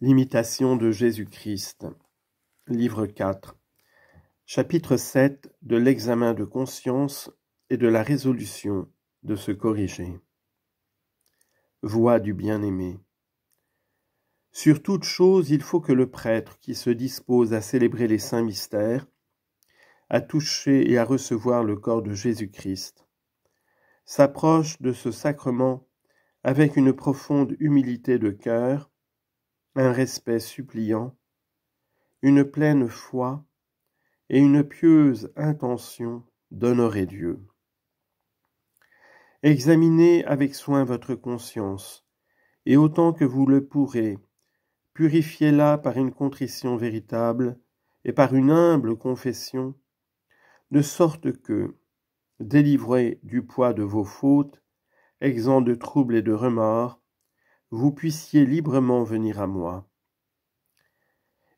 L'imitation de Jésus-Christ. Livre 4. Chapitre 7 de l'examen de conscience et de la résolution de se corriger. Voix du bien-aimé. Sur toute chose, il faut que le prêtre qui se dispose à célébrer les saints mystères, à toucher et à recevoir le corps de Jésus-Christ, s'approche de ce sacrement avec une profonde humilité de cœur un respect suppliant, une pleine foi et une pieuse intention d'honorer Dieu. Examinez avec soin votre conscience, et autant que vous le pourrez, purifiez-la par une contrition véritable et par une humble confession, de sorte que, délivré du poids de vos fautes, exempt de troubles et de remords, vous puissiez librement venir à moi.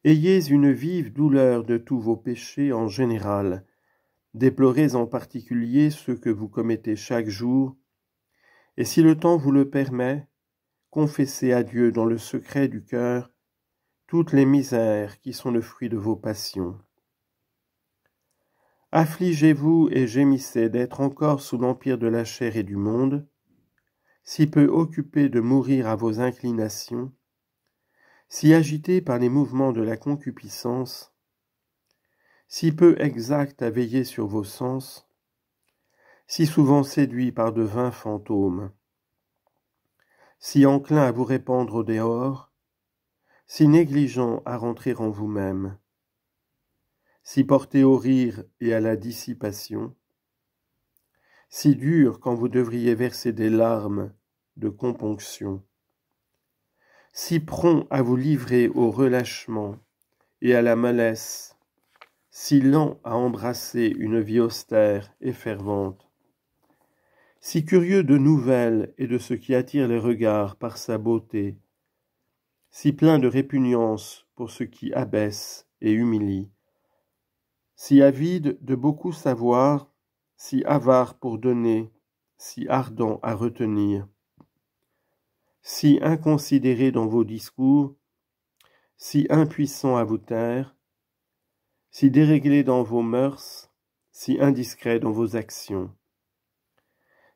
Ayez une vive douleur de tous vos péchés en général, déplorez en particulier ceux que vous commettez chaque jour, et si le temps vous le permet, confessez à Dieu dans le secret du cœur toutes les misères qui sont le fruit de vos passions. Affligez-vous et gémissez d'être encore sous l'empire de la chair et du monde, si peu occupé de mourir à vos inclinations, si agité par les mouvements de la concupiscence, si peu exact à veiller sur vos sens, si souvent séduit par de vains fantômes, si enclin à vous répandre au dehors, si négligent à rentrer en vous-même, si porté au rire et à la dissipation, si dur quand vous devriez verser des larmes de componction, si prompt à vous livrer au relâchement et à la malaise, si lent à embrasser une vie austère et fervente, si curieux de nouvelles et de ce qui attire les regards par sa beauté, si plein de répugnance pour ce qui abaisse et humilie, si avide de beaucoup savoir si avare pour donner, si ardent à retenir, si inconsidéré dans vos discours, si impuissant à vous taire, si déréglé dans vos mœurs, si indiscret dans vos actions,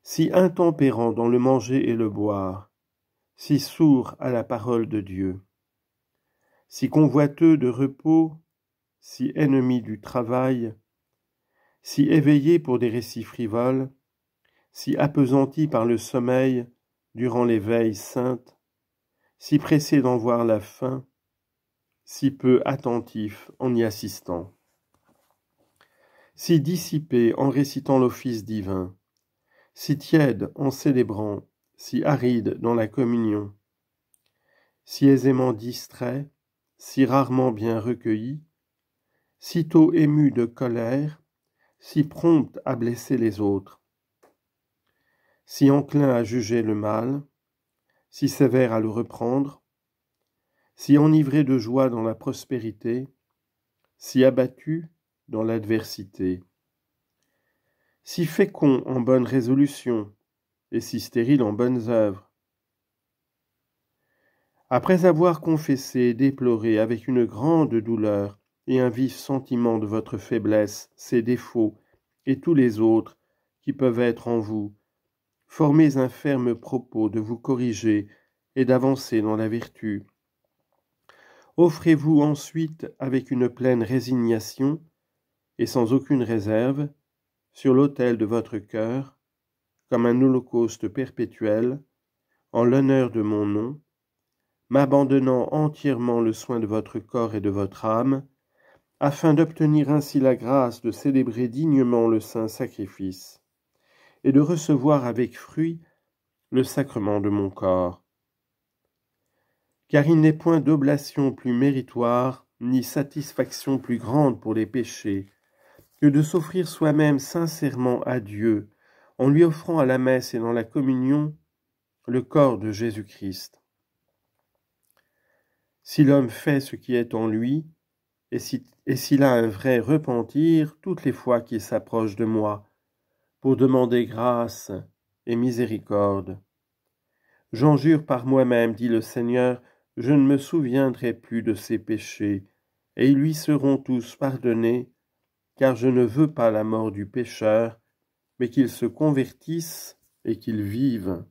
si intempérant dans le manger et le boire, si sourd à la parole de Dieu, si convoiteux de repos, si ennemi du travail, si éveillé pour des récits frivoles, si apesanti par le sommeil durant les veilles saintes, si pressé d'en voir la fin, si peu attentif en y assistant, si dissipé en récitant l'office divin, si tiède en célébrant, si aride dans la communion, si aisément distrait, si rarement bien si tôt ému de colère, si prompte à blesser les autres, si enclin à juger le mal, si sévère à le reprendre, si enivré de joie dans la prospérité, si abattu dans l'adversité, si fécond en bonnes résolutions et si stérile en bonnes œuvres. Après avoir confessé et déploré avec une grande douleur et un vif sentiment de votre faiblesse, ses défauts et tous les autres qui peuvent être en vous. Formez un ferme propos de vous corriger et d'avancer dans la vertu. Offrez-vous ensuite avec une pleine résignation et sans aucune réserve sur l'autel de votre cœur, comme un holocauste perpétuel, en l'honneur de mon nom, m'abandonnant entièrement le soin de votre corps et de votre âme, afin d'obtenir ainsi la grâce de célébrer dignement le saint sacrifice, et de recevoir avec fruit le sacrement de mon corps. Car il n'est point d'oblation plus méritoire, ni satisfaction plus grande pour les péchés, que de s'offrir soi-même sincèrement à Dieu, en lui offrant à la messe et dans la communion le corps de Jésus-Christ. Si l'homme fait ce qui est en lui, et s'il a un vrai repentir toutes les fois qu'il s'approche de moi, pour demander grâce et miséricorde. J'en jure par moi-même, dit le Seigneur, je ne me souviendrai plus de ses péchés, et ils lui seront tous pardonnés, car je ne veux pas la mort du pécheur, mais qu'il se convertisse et qu'il vive.